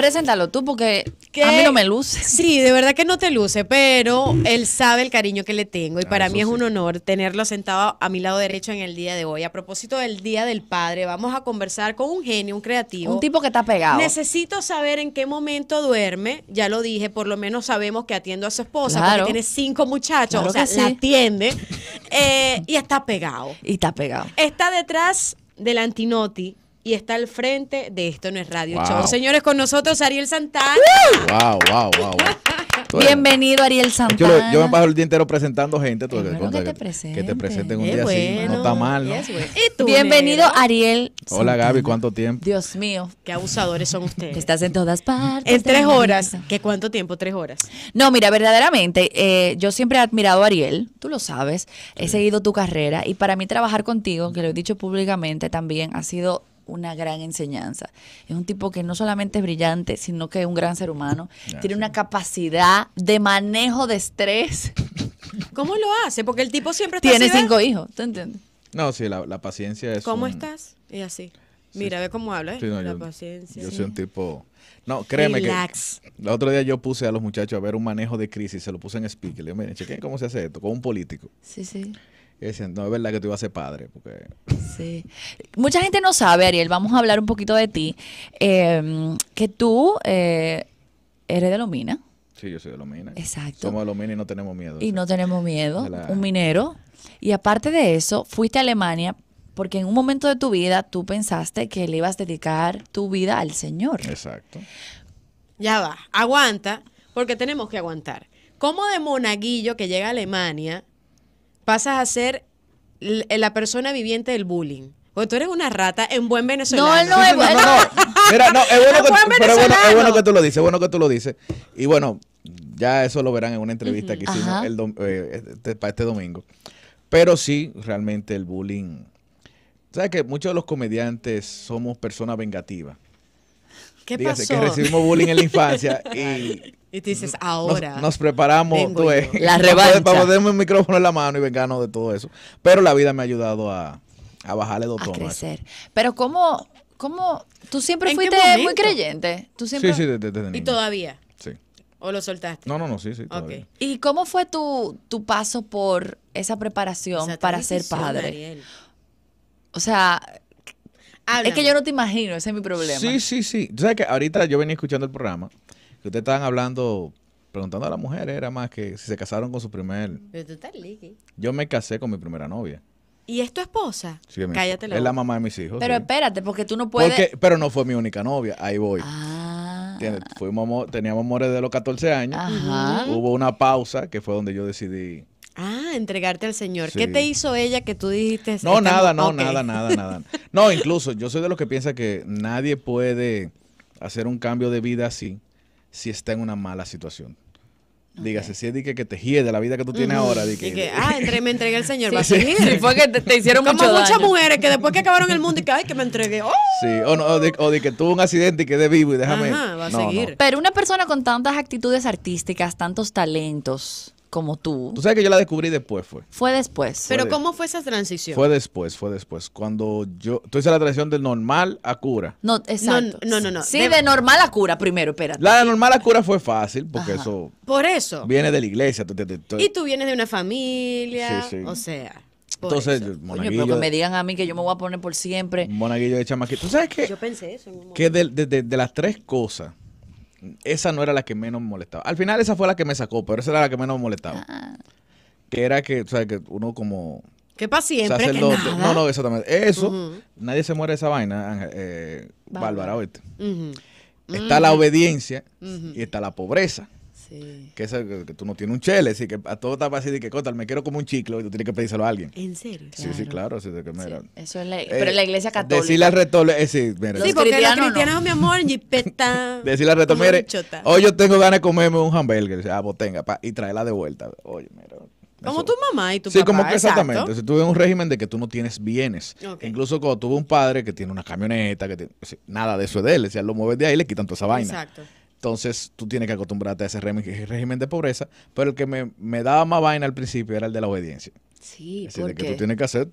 preséntalo tú porque a mí no me luce. Sí, de verdad que no te luce, pero él sabe el cariño que le tengo y ah, para mí es un honor tenerlo sentado a mi lado derecho en el día de hoy. A propósito del Día del Padre, vamos a conversar con un genio, un creativo. Un tipo que está pegado. Necesito saber en qué momento duerme, ya lo dije, por lo menos sabemos que atiendo a su esposa claro. porque tiene cinco muchachos, o sea, se la atiende eh, y está pegado. Y está pegado. Está detrás del Antinoti y está al frente de Esto No es Radio Show. Señores, con nosotros Ariel Santana. ¡Wow, wow, wow! Bienvenido, Ariel Santana. Yo, me paso el día entero presentando gente. Todo que, te presenten. Que te presenten un día así. No está mal, ¿no? Bienvenido, Ariel. Hola, Gaby. ¿Cuánto tiempo? Dios mío. Qué abusadores son ustedes. Estás en todas partes. En tres horas. ¿Qué cuánto tiempo? Tres horas. No, mira, verdaderamente, eh, yo siempre he admirado a Ariel. Tú lo sabes. He seguido tu carrera. Y para mí trabajar contigo, que lo he dicho públicamente también, ha sido una gran enseñanza. Es un tipo que no solamente es brillante, sino que es un gran ser humano. Tiene una capacidad de manejo de estrés. ¿Cómo lo hace? Porque el tipo siempre está Tiene cinco hijos, ¿tú entiendes? No, sí, la, paciencia es. ¿Cómo estás? Y así. Mira, ve cómo habla, ¿eh? la paciencia. Yo soy un tipo. No, créeme Relax. que. El otro día yo puse a los muchachos a ver un manejo de crisis, se lo puse en speaker. Le miren, chequen cómo se hace esto, con un político. Sí, sí no, es verdad que tú ibas a ser padre. Porque... Sí. Mucha gente no sabe, Ariel, vamos a hablar un poquito de ti. Em, que tú eh, eres de Lomina. Sí, yo soy de Lomina. Exacto. Somos de Lomina y no tenemos miedo. Y no tenemos miedo. Un minero. Y aparte de eso, fuiste a Alemania porque en un momento de tu vida tú pensaste que le ibas a dedicar tu vida al Señor. Exacto. Ya va, aguanta, porque tenemos que aguantar. ¿Cómo de monaguillo que llega a Alemania vas a ser eh, la persona viviente del bullying. Porque tú eres una rata en buen venezolano. No, no es bueno. es bueno, que, tú lo dices, es bueno que tú lo dices. Y bueno, ya eso lo verán en una entrevista que hicimos eh, este, para este domingo. Pero sí, realmente el bullying. ¿Sabes que muchos de los comediantes somos personas vengativas? que recibimos bullying en la infancia y... Y dices, ahora. Nos, preparamos. Pues, la revancha. Para ponerme un micrófono en la mano y vengarnos de todo eso. Pero la vida me ha ayudado a, a bajarle dos a crecer. Pero ¿cómo, cómo? Tú siempre fuiste muy creyente. ¿Tú siempre? Sí, sí, desde, desde ¿Y todavía? Sí. ¿O lo soltaste? No, no, no, sí, sí. Todavía. ¿Y cómo fue tu, paso por esa preparación para ser padre? O sea, es que yo no te imagino, ese es mi problema. Sí, sí, sí. Tú sabes que ahorita yo venía escuchando el programa, que ustedes estaban hablando, preguntando a la mujer, era más que si se casaron con su primer... Pero tú estás Yo me casé con mi primera novia. ¿Y es tu esposa? Sí, Cállate Es la mamá de mis hijos. Pero espérate, porque tú no puedes... pero no fue mi única novia, ahí voy. Ah. teníamos amores de los 14 años. Ajá. Hubo una pausa que fue donde yo decidí Ah, entregarte al Señor. ¿Qué te hizo ella que tú dijiste? No, nada, no, nada, nada, nada. No, incluso yo soy de los que piensa que nadie puede hacer un cambio de vida así si está en una mala situación. Dígase, si es de que, te te de la vida que tú tienes ahora. De ah, me entregué al Señor. a seguir. Y fue que te, hicieron Como muchas mujeres que después que acabaron el mundo y que, que me entregué. Sí, o, o, de, que tuvo un accidente y quedé vivo y déjame. Ajá, va a seguir. Pero una persona con tantas actitudes artísticas, tantos talentos, como tú. Tú sabes que yo la descubrí después, fue. Fue después. Pero ¿cómo fue esa transición? Fue después, fue después. Cuando yo... Tú hiciste la transición de normal a cura. No, exacto. No, no, no. Sí, de... normal a cura primero, espérate. La de normal a cura fue fácil, porque eso... Por eso. Viene de la iglesia. y tú vienes de una familia. O sea... Entonces, monaguillo. me digan a mí que yo me voy a poner por siempre. Monaguillo de chamaquito. ¿Tú sabes qué? Yo pensé eso. que de, las tres cosas esa no era la que menos me molestaba. Al final esa fue la que me sacó, pero esa era la que menos me molestaba. Ah. Que era que, o sea, que uno como... Que para siempre, No, no, exactamente. Eso, nadie se muere de esa vaina, eh, Bárbara, Está la obediencia y está la pobreza. Que, tú no tienes un chele, así que a todo está así de que me quiero como un chicle y tú tienes que pedírselo a alguien. ¿En serio? Sí, sí, claro. Así de que, mira, Eso es la, eh, pero la iglesia católica. Decirle al retor, eh, sí, mira. sí, porque los cristianos mi amor, jipeta. decirle al retor, mire, hoy yo tengo ganas de comerme un hamburger, ah, pues tenga, y traerla de vuelta. Oye, mira. Como tu mamá y tu papá. Sí, como que exactamente. Si tú ves un régimen de que tú no tienes bienes. Incluso cuando tuve un padre que tiene una camioneta, que tiene, nada de eso es de él. Si él lo mueves de ahí, le quitan toda esa vaina. Exacto. Entonces tú tienes que acostumbrarte a ese régimen, de pobreza, pero el que me, daba más vaina al principio era el de la obediencia. Sí, porque... que tú tienes que hacer,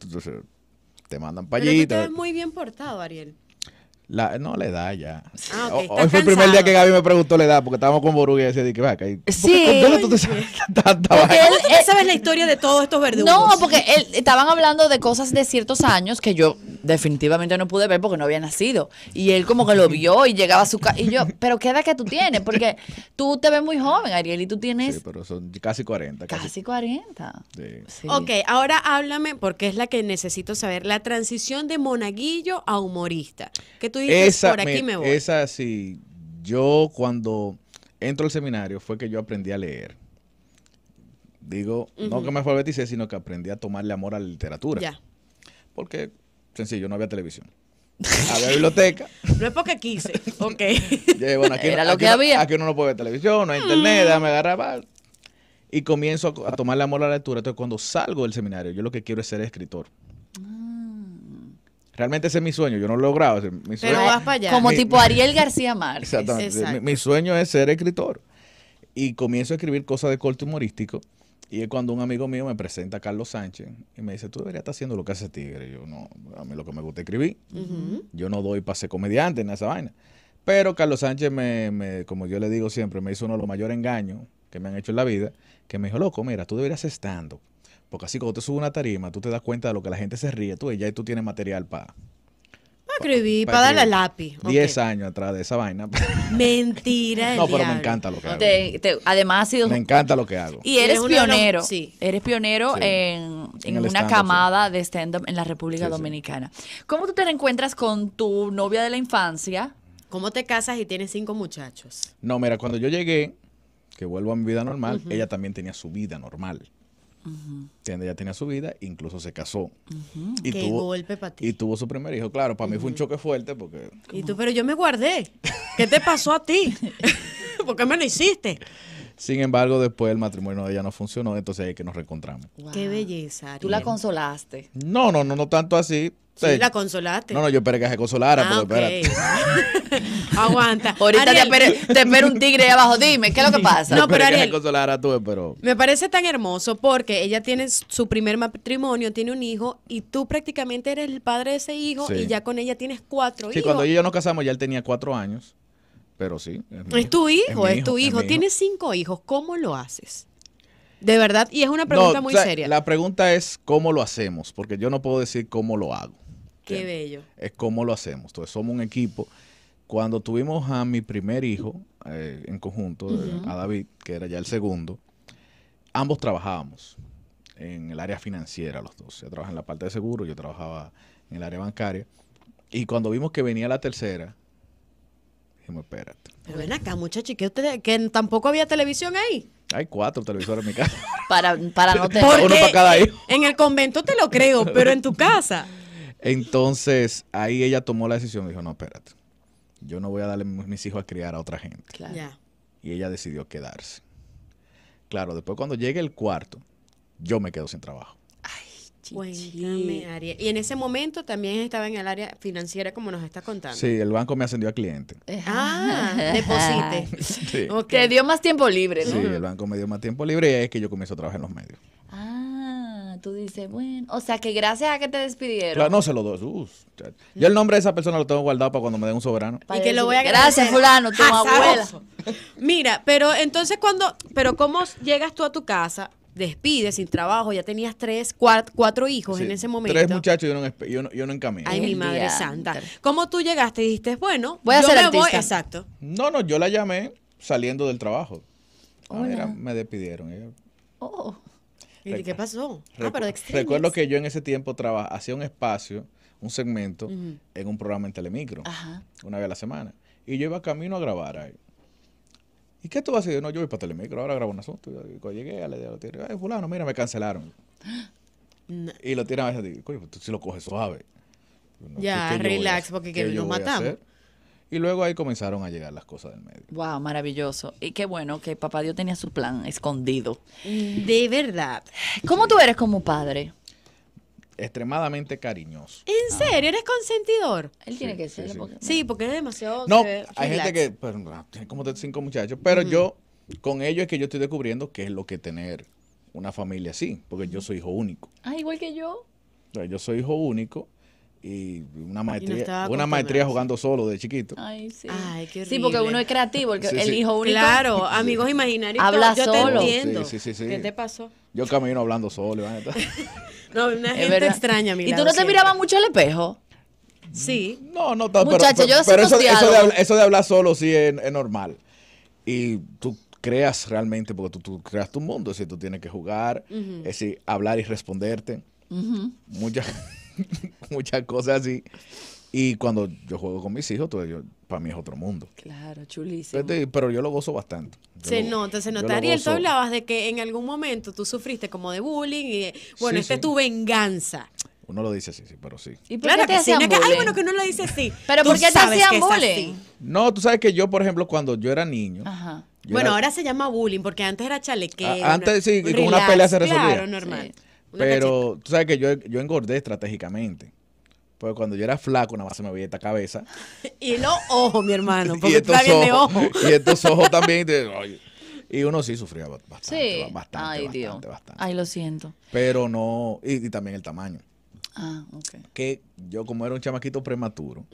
te mandan para Pero tú te muy bien portado, Ariel. La, no, la edad ya. Ah, hoy fue el primer día que Gaby me preguntó la edad, porque estábamos con Boruga y decía, que va, Sí. ¿Dónde tú Él, sabes la historia de todos estos verdugos. No, porque él, estaban hablando de cosas de ciertos años que yo definitivamente no pude ver porque no había nacido. Y él como que lo vio y llegaba a su casa. Y yo, ¿pero qué edad que tú tienes? Porque tú te ves muy joven, Ariel, y tú tienes... Sí, pero son casi 40. Casi, 40. Sí. Ok, ahora háblame, porque es la que necesito saber, la transición de monaguillo a humorista. Que tú esa, por aquí Esa sí, yo cuando entro al seminario fue que yo aprendí a leer. Digo, no que me alfabeticé, sino que aprendí a tomarle amor a la literatura. Ya. Porque, sencillo, no había televisión. Había biblioteca. No es porque quise, ok. aquí, Era lo que había. Aquí uno no puede ver televisión, no hay internet, me mm. déjame agarrar. Y comienzo a, a tomarle amor a la lectura. Entonces, cuando salgo del seminario, yo lo que quiero es ser escritor. Realmente ese es mi sueño, yo no lo he logrado. Pero vas para allá. Como tipo Ariel García Márquez. Exactamente. Mi, sueño es ser escritor. Y comienzo a escribir cosas de corte humorístico. Y es cuando un amigo mío me presenta a Carlos Sánchez y me dice, tú deberías estar haciendo lo que hace Tigre. yo no, a mí lo que me gusta es escribir. Yo no doy para ser comediante en esa vaina. Pero Carlos Sánchez, me, como yo le digo siempre, me hizo uno de los mayores engaños que me han hecho en la vida, que me dijo, loco, mira, tú deberías estar stand porque así cuando te subes una tarima, tú te das cuenta de lo que la gente se ríe, tú y ya tú tienes material para... Para escribir, para, darle lápiz. Diez años atrás de esa vaina. Mentira. no, pero me encanta lo que hago. además sido... Me encanta lo que hago. Y eres, pionero. sí. Eres pionero en, una camada de stand-up en la República Dominicana. ¿Cómo tú te encuentras con tu novia de la infancia? ¿Cómo te casas y tienes cinco muchachos? No, mira, cuando yo llegué, que vuelvo a mi vida normal, ella también tenía su vida normal. Uh Ya tenía su vida, incluso se casó. y tuvo, golpe Y tuvo su primer hijo. Claro, para mí fue un choque fuerte porque... ¿Y tú, pero yo me guardé. ¿Qué te pasó a ti? ¿Por qué me lo hiciste? Sin embargo, después el matrimonio de ella no funcionó, entonces ahí es que nos reencontramos. Qué belleza. ¿Tú la consolaste? No, no, no, no tanto así, la consolaste. No, no, yo esperé que se consolara, ah, espérate. Aguanta. Ahorita te, espero, te un tigre ahí abajo. Dime, ¿qué es lo que pasa? No, pero Ariel, Me parece tan hermoso porque ella tiene su primer matrimonio, tiene un hijo, y tú prácticamente eres el padre de ese hijo, y ya con ella tienes cuatro hijos. Sí, cuando ella y yo nos casamos, ya él tenía cuatro años, pero sí. Es, tu hijo, es, tu hijo. Tienes cinco hijos, ¿cómo lo haces? De verdad, y es una pregunta muy seria. La pregunta es, ¿cómo lo hacemos? Porque yo no puedo decir cómo lo hago. Qué bello. Es como lo hacemos. Entonces, somos un equipo. Cuando tuvimos a mi primer hijo eh, en conjunto, eh, a David, que era ya el segundo, ambos trabajábamos en el área financiera, los dos. Yo trabajaba en la parte de seguro, yo trabajaba en el área bancaria. Y cuando vimos que venía la tercera, dijimos, espérate. Pero ven acá, muchachos, que, ustedes, que tampoco había televisión ahí. Hay cuatro televisores en mi casa. para, para no tener uno para cada hijo. En el convento te lo creo, pero en tu casa. Entonces, ahí ella tomó la decisión, y dijo, no, espérate, yo no voy a darle mis hijos a criar a otra gente. Claro. Y ella decidió quedarse. Claro, después cuando llegue el cuarto, yo me quedo sin trabajo. Cuéntame, Ariel. Y en ese momento también estaba en el área financiera, como nos está contando. Sí, el banco me ascendió a cliente. Ah, deposite. Sí. Okay. dio más tiempo libre, ¿no? Sí, el banco me dio más tiempo libre y es que yo comienzo a trabajar en los medios. Ah dice bueno, o sea que gracias a que te despidieron. no se los dos yo el nombre de esa persona lo tengo guardado para cuando me den un soberano. Y que lo voy a Gracias, fulano, tu abuela. Mira, pero entonces cuando, pero ¿cómo llegas tú a tu casa? despides sin trabajo, ya tenías tres, cuatro, hijos en ese momento. Tres muchachos y yo no, yo Ay, mi madre santa. ¿Cómo tú llegaste y dijiste, bueno, voy a hacer? ser exacto. No, no, yo la llamé saliendo del trabajo. Ah, me despidieron. oh. ¿Y qué pasó? ah, pero recuerdo que yo en ese tiempo trabajaba, hacía un espacio, un segmento en un programa en Telemicro, una vez a la semana. Y yo iba camino a grabar ahí. ¿Y qué tú vas a decir? No, yo voy para Telemicro, ahora grabo un asunto. Y cuando llegué, le dije a los ay, fulano, mira, me cancelaron. Y lo tiran a veces, digo, coño, pues, tú sí lo coges suave. ya, relax, porque que nos matamos. Y luego ahí comenzaron a llegar las cosas del medio. Wow, maravilloso. Y qué bueno que papá Dios tenía su plan escondido. Mm. De verdad. ¿Cómo tú eres como padre? extremadamente cariñoso. ¿En ah. serio? ¿Eres consentidor? Él tiene que ser. Sí, porque, sí. es demasiado... No, hay gente que... Pero, tiene como cinco muchachos. Pero yo, con ellos es que yo estoy descubriendo qué es lo que tener una familia así. Porque yo soy hijo único. Ah, igual que yo. Yo soy hijo único y una maestría, una maestría jugando solo de chiquito. Ay, sí. porque uno es creativo, el, hijo único. Claro, amigos imaginarios. Habla yo Te entiendo. ¿Qué te pasó? Yo camino hablando solo. no, una gente extraña, ¿Y tú no te mirabas mucho el espejo? Sí. No, no tanto. pero, yo pero eso, de, hablar solo sí es, normal. Y tú creas realmente, porque tú, creas tu mundo, decir, tú tienes que jugar, es decir, hablar y responderte. Muchas muchas cosas así. Y cuando yo juego con mis hijos, para mí es otro mundo. Claro, chulísimo. Pero, yo lo gozo bastante. se nota, se tú hablabas de que en algún momento tú sufriste como de bullying y bueno, esta es tu venganza. Uno lo dice así, sí, pero sí. ¿Y por que sí. No que uno lo dice así. ¿Pero porque te hacían bullying? No, tú sabes que yo, por ejemplo, cuando yo era niño... bueno, ahora se llama bullying porque antes era chalequeo. antes sí, y con una pelea se resolvía. Claro, normal. Pero tú sabes que yo, engordé estratégicamente. Porque cuando yo era flaco, nada más se me veía esta cabeza. y los ojos, mi hermano, porque y estos Y estos ojos también. y uno sí sufría bastante, sí. bastante, Ay, bastante, Dios. Ay, lo siento. Pero no, y, también el tamaño. Ah, ok. Que yo como era un chamaquito prematuro,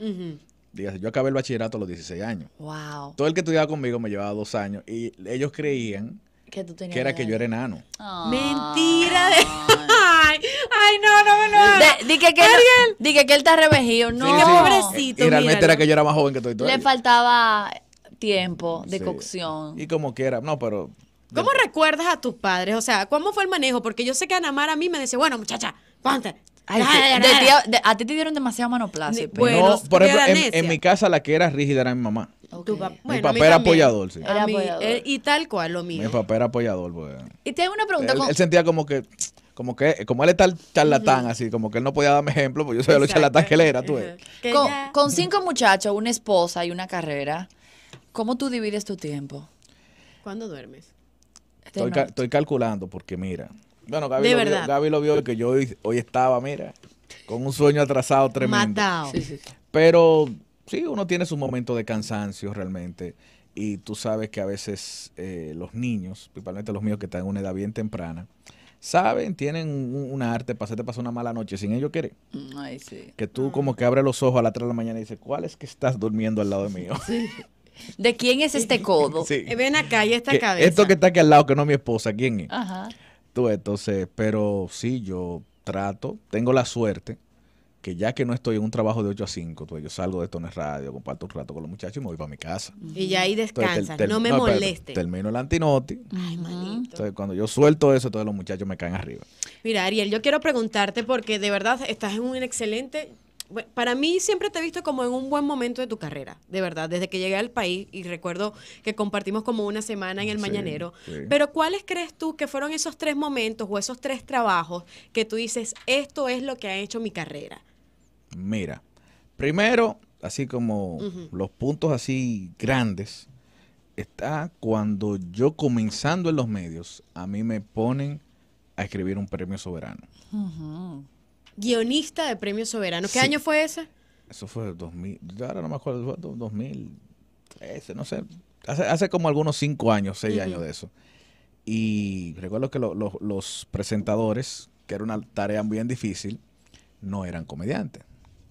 yo acabé el bachillerato a los 16 años. Wow. Todo el que estudiaba conmigo me llevaba dos años y ellos creían que, era que yo era enano. Mentira. De... Ah. No, no, no Dije que, él, que está revejido. No, pobrecito. Y realmente era que yo era más joven que tú Le faltaba tiempo de cocción. Y como quiera, no, pero... ¿Cómo recuerdas a tus padres? O sea, ¿cómo fue el manejo? Porque yo sé que Ana Mara a mí me dice bueno, muchacha, ponte, a ti te dieron demasiado manopla. no, por ejemplo, en, mi casa la que era rígida era mi mamá. mi papá era apoyador, sí. Eh, y tal cual, lo mío. Mi papá era apoyador. Pues. Y te una pregunta. él sentía como que como que como él es tal charlatán, así como que él no podía darme ejemplo, porque yo soy el charlatán que él era, tú. Eres. Con, cinco muchachos, una esposa y una carrera, ¿cómo tú divides tu tiempo? ¿Cuándo duermes? Estoy, calculando, porque mira, bueno, Gaby, lo vio, que yo hoy, estaba, mira, con un sueño atrasado tremendo. Matado. Pero sí, uno tiene su momento de cansancio realmente. Y tú sabes que a veces eh, los niños, principalmente los míos que están en una edad bien temprana, saben, tienen un arte para hacerte pasar una mala noche sin ellos querer. Mm, ay, sí. Que tú como que abres los ojos a las 3 de la mañana y dices, ¿cuál es que estás durmiendo al lado mío? Sí. ¿De quién es este codo? Sí. Eh, ven acá y esta cabeza. Esto que está aquí al lado, que no es mi esposa, ¿quién es? Ajá. Tú, entonces, pero sí, yo trato, tengo la suerte que ya que no estoy en un trabajo de 8 a 5, pues, yo salgo de Tones Radio, comparto un rato con los muchachos y me voy para mi casa. Y ya ahí descansas, no me moleste. termino el antinoti. Ay, malito. Entonces, cuando yo suelto eso, todos los muchachos me caen arriba. Mira, Ariel, yo quiero preguntarte porque de verdad estás en un excelente... Para mí siempre te he visto como en un buen momento de tu carrera, de verdad, desde que llegué al país y recuerdo que compartimos como una semana en el Mañanero. Pero ¿cuáles crees tú que fueron esos tres momentos o esos tres trabajos que tú dices, esto es lo que ha hecho mi carrera? Mira, primero, así como los puntos así grandes, está cuando yo comenzando en los medios, a mí me ponen a escribir un premio soberano. Guionista de premio soberano. ¿Qué año fue ese? Eso fue 2000, ahora no me acuerdo, fue 2013, no sé. Hace, como algunos cinco años, seis años de eso. Y recuerdo que los presentadores, que era una tarea bien difícil, no eran comediantes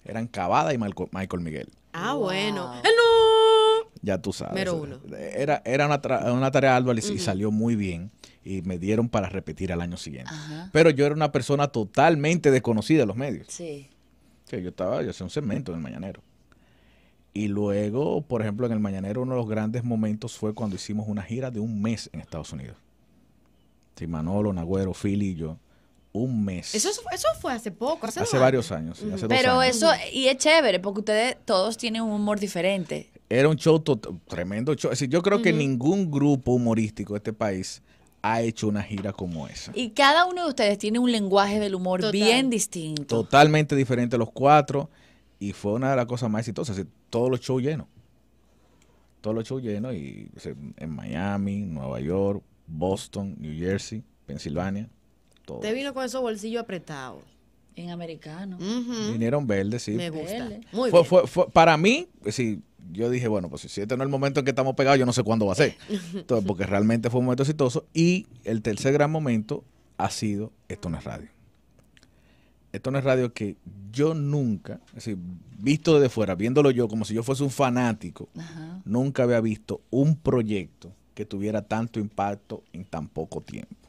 eran Cavada y Michael Miguel. Ah, bueno. Ya tú sabes. uno. Era, era una, tarea álvares y, salió muy bien. Y me dieron para repetir al año siguiente. Pero yo era una persona totalmente desconocida de los medios. Sí. Que yo estaba, yo hacía un segmento en el Mañanero. Y luego, por ejemplo, en el Mañanero uno de los grandes momentos fue cuando hicimos una gira de un mes en Estados Unidos. Sí, Manolo, Nagüero, Philly y yo un mes. Eso, eso fue hace poco, hace, varios años. Pero eso, y es chévere, porque ustedes todos tienen un humor diferente. Era un show, tremendo show. yo creo que ningún grupo humorístico de este país ha hecho una gira como esa. Y cada uno de ustedes tiene un lenguaje del humor bien distinto. Totalmente diferente los cuatro. Y fue una de las cosas más exitosas. todos los shows llenos. Todos los shows llenos. Y, en Miami, Nueva York, Boston, New Jersey, Pensilvania. Te vino con esos bolsillos apretados. En americano. Vinieron verdes, sí. Me gusta. para mí, pues, yo dije, bueno, pues si este no es el momento en que estamos pegados, yo no sé cuándo va a ser. porque realmente fue un momento exitoso. Y el tercer gran momento ha sido Esto no es radio. Esto no es radio que yo nunca, visto desde fuera, viéndolo yo como si yo fuese un fanático, nunca había visto un proyecto que tuviera tanto impacto en tan poco tiempo.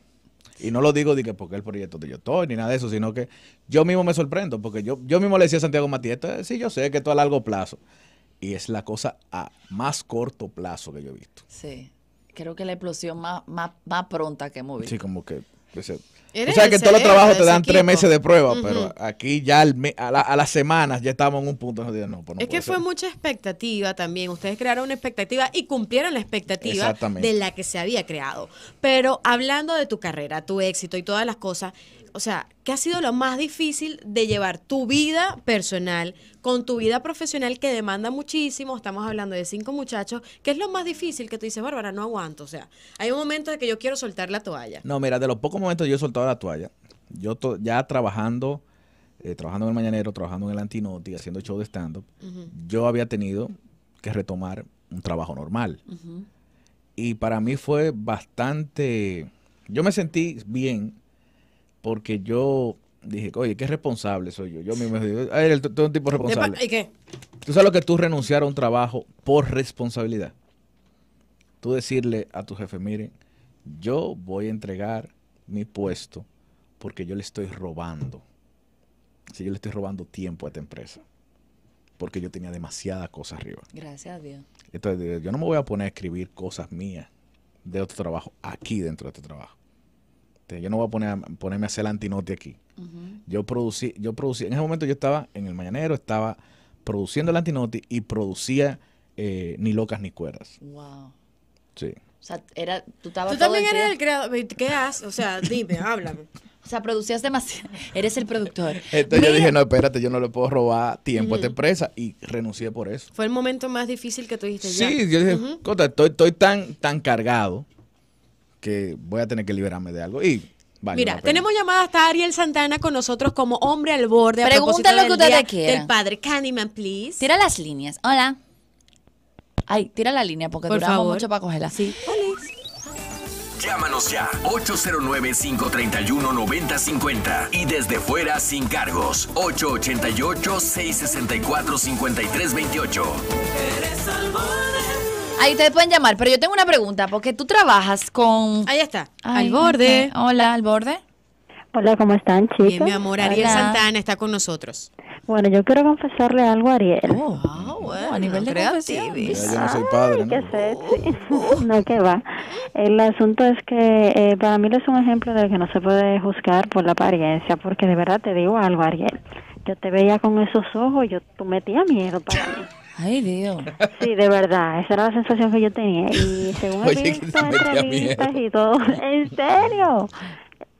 Y no lo digo de que porque el proyecto de yo estoy, ni nada de eso, sino que yo mismo me sorprendo, porque yo, yo mismo le decía a Santiago Matías, sí, yo sé que esto a largo plazo. Y es la cosa a más corto plazo que yo he visto. Sí, creo que la explosión más, más, pronta que hemos visto. Sí, como que o sea que en todos los trabajos te dan tres meses de prueba, pero aquí ya a, las semanas ya estamos en un punto pues no, Es que fue mucha expectativa también. Ustedes crearon una expectativa y cumplieron la expectativa de la que se había creado. Pero hablando de tu carrera, tu éxito y todas las cosas, o sea, ¿qué ha sido lo más difícil de llevar tu vida personal con tu vida profesional que demanda muchísimo? Estamos hablando de cinco muchachos. ¿Qué es lo más difícil que tú dices, Bárbara, no aguanto? O sea, hay un momento en que yo quiero soltar la toalla. No, mira, de los pocos momentos yo he soltado la toalla. Yo ya trabajando, eh, trabajando en el Mañanero, trabajando en el Antinoti, haciendo show de stand-up, yo había tenido que retomar un trabajo normal. Y para mí fue bastante... Yo me sentí bien porque yo dije, oye, qué responsable soy yo. Yo mismo digo, eres todo un tipo responsable. ¿Y qué? Tú sabes lo que tú renunciar a un trabajo por responsabilidad. Tú decirle a tu jefe, miren, yo voy a entregar mi puesto porque yo le estoy robando. Si yo le estoy robando tiempo a esta empresa. Porque yo tenía demasiadas cosas arriba. Gracias a Dios. Entonces, yo no me voy a poner a escribir cosas mías de otro trabajo aquí dentro de este trabajo. Este, yo no voy a, poner ponerme a hacer el antinoti aquí. Yo producí, yo producí, en ese momento yo estaba en el mañanero, estaba produciendo el antinoti y producía eh, ni locas ni cuerdas. Wow. Sí. O sea, era, tú, también eres el creador. ¿Qué haces? O sea, dime, háblame. O sea, producías demasiado. Eres el productor. Entonces yo dije, no, espérate, yo no le puedo robar tiempo a esta empresa y renuncié por eso. Fue el momento más difícil que tuviste dijiste. Sí, yo dije, estoy, tan, tan cargado que voy a tener que liberarme de algo. Y Vale, Mira, tenemos llamada hasta Ariel Santana con nosotros como hombre al borde. Pregúntale lo que ustedes quiere. El padre Candyman, please. Tira las líneas. Hola. Ay, tira la línea porque Por duramos mucho para cogerla. Sí. Llámanos ya 809-531-9050 y desde fuera sin cargos 888-664-5328. Eres al borde. Ahí ustedes pueden llamar, pero yo tengo una pregunta, porque tú trabajas con... Ahí está, al borde. Hola, al borde. Hola, ¿cómo están, chicos? Bien, mi amor, Ariel Santana está con nosotros. Bueno, yo quiero confesarle algo a Ariel. Oh, oh, a nivel de creatividad. Yo no soy padre, ¿no? Qué oh, no, que va. El asunto es que eh, para mí es un ejemplo del que no se puede juzgar por la apariencia, porque de verdad te digo algo, Ariel. Yo te veía con esos ojos, yo tú metía miedo para mí. Ay, Dios. Sí, de verdad, esa era la sensación que yo tenía. Y según he visto entrevistas y todo, en serio,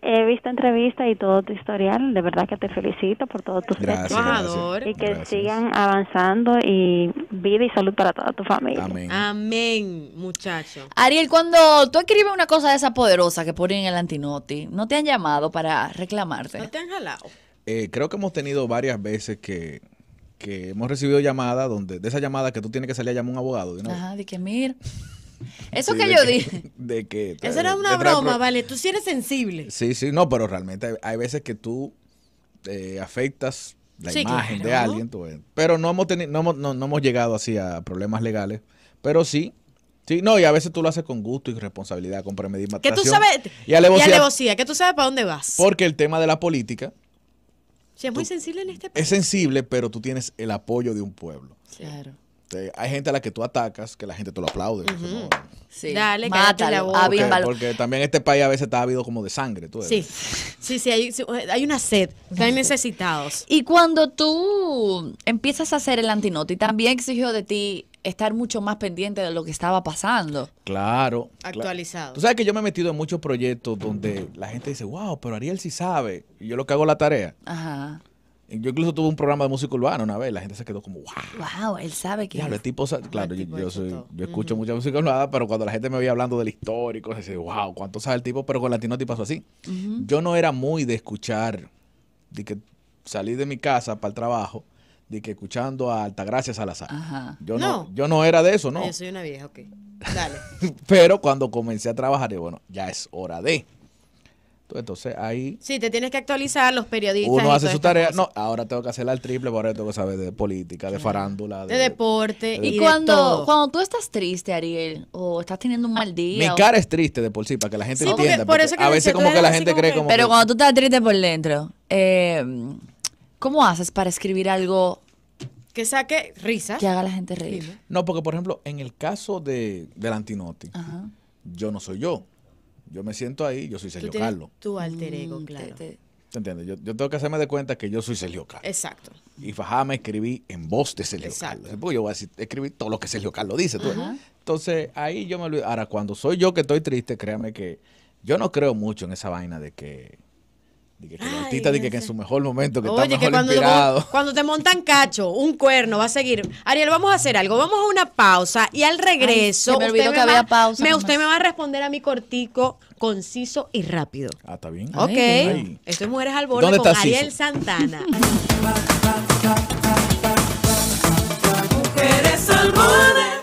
he visto entrevistas y todo tu historial, de verdad que te felicito por todo tus trabajadores. Y que sigan avanzando y vida y salud para toda tu familia. Amén. Amén, muchacho. Ariel, cuando tú escribes una cosa de esa poderosa que ponen en el antinoti, ¿no te han llamado para reclamarte? No te han jalado. Eh, creo que hemos tenido varias veces que que hemos recibido llamadas donde de esa llamada que tú tienes que salir a llamar un abogado. Ajá, de que mira. Eso que yo dije. De que. Eso era eh, una broma, vale. Tú sí eres sensible. Sí, sí, no, pero realmente hay, veces que tú eh, afectas la imagen de alguien. pero no hemos, tenido, no, llegado así a problemas legales. Pero sí Sí, no, y a veces tú lo haces con gusto y responsabilidad, con premeditación. Que tú sabes, y alevosía, y alevosía, que tú sabes para dónde vas. Porque el tema de la política es muy sensible en este Es sensible, pero tú tienes el apoyo de un pueblo. Claro. Hay gente a la que tú atacas que la gente te lo aplaude. Sí. Dale, Mátalo, la ah, boca. porque también este país a veces está habido como de sangre. Tú sí. sí, sí, hay, hay una sed. hay necesitados. Y cuando tú empiezas a hacer el antinoti, también exigió de ti estar mucho más pendiente de lo que estaba pasando. Claro. Actualizado. Tú sabes que yo me he metido en muchos proyectos donde la gente dice, wow, pero Ariel sí sabe. Y yo lo que hago la tarea. Ajá. Yo incluso tuve un programa de música urbana una vez, la gente se quedó como, wow. Wow, él sabe que. Claro, el tipo, claro, yo, escucho mucha música urbana, pero cuando la gente me veía hablando del histórico, se decía, wow, ¿cuánto sabe el tipo? Pero con Latino te pasó así. Yo no era muy de escuchar, de que salí de mi casa para el trabajo, de que escuchando a Altagracia Salazar. Ajá. Yo no. yo no era de eso, ¿no? Yo soy una vieja, ok. Dale. pero cuando comencé a trabajar, y bueno, ya es hora de. Entonces ahí. Sí, te tienes que actualizar los periodistas. Uno hace su este tarea. No, ahora tengo que hacerla al triple, ahora tengo que saber de política, de farándula, de, deporte. y cuando, cuando tú estás triste, Ariel, o estás teniendo un mal día. Mi cara es triste de por sí, para que la gente entienda. a veces, como que la gente cree Pero cuando tú estás triste por dentro, eh, ¿cómo haces para escribir algo que saque risa? Que haga la gente reír. No, porque por ejemplo, en el caso de, del antinótica yo no soy yo. Yo me siento ahí, yo soy Sergio Carlos. Tu alter mm, ego, claro. Te, entiendes? Yo, tengo que hacerme de cuenta que yo soy Sergio Carlos. Exacto. Y me escribí en voz de Sergio Exacto. Carlos. yo voy a escribir todo lo que Sergio Carlos dice. Entonces, ahí yo me olvido. Ahora, cuando soy yo que estoy triste, créame que yo no creo mucho en esa vaina de que que que en su mejor momento, que que cuando, te montan cacho, un cuerno, va a seguir. Ariel, vamos a hacer algo. Vamos a una pausa y al regreso. me usted, me había va, pausa, usted me va a responder a mi cortico, conciso y rápido. Ah, está bien. Ok. Esto es Mujeres al Borde con Ariel Santana. Mujeres